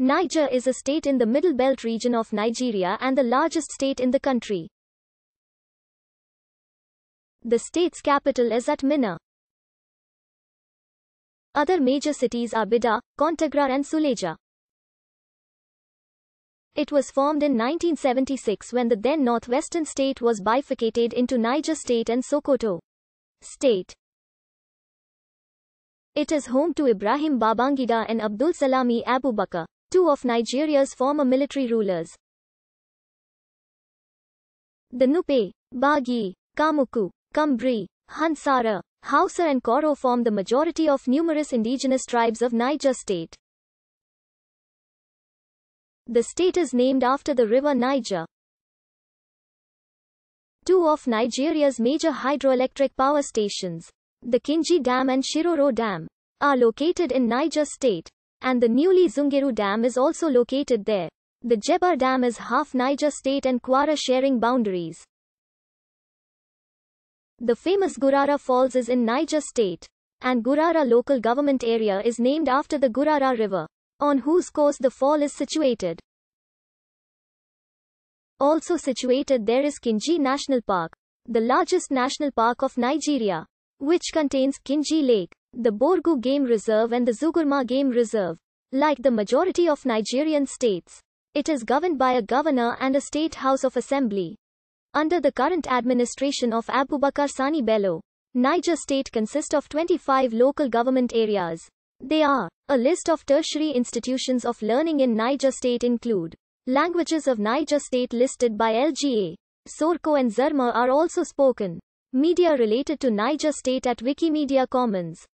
Niger is a state in the Middle Belt region of Nigeria and the largest state in the country. The state's capital is at Minna. Other major cities are Bida, Contagra and Suleja. It was formed in 1976 when the then northwestern state was bifurcated into Niger State and Sokoto State. It is home to Ibrahim Babangida and Abdul Salami Abubakar two of Nigeria's former military rulers. The Nupe, Bagi, Kamuku, Kambri, Hansara, Hausa and Koro form the majority of numerous indigenous tribes of Niger state. The state is named after the river Niger. Two of Nigeria's major hydroelectric power stations, the Kinji Dam and Shiroro Dam, are located in Niger state. And the newly Zungeru Dam is also located there. The Jebar Dam is half Niger State and Kwara sharing boundaries. The famous Gurara Falls is in Niger State. And Gurara local government area is named after the Gurara River, on whose course the fall is situated. Also situated there is Kinji National Park, the largest national park of Nigeria which contains Kinji Lake, the Borgu Game Reserve and the Zugurma Game Reserve. Like the majority of Nigerian states, it is governed by a governor and a state house of assembly. Under the current administration of Abubakar Sani Bello, Niger state consists of 25 local government areas. They are a list of tertiary institutions of learning in Niger state include languages of Niger state listed by LGA. Sorco and Zerma are also spoken. Media related to Niger State at Wikimedia Commons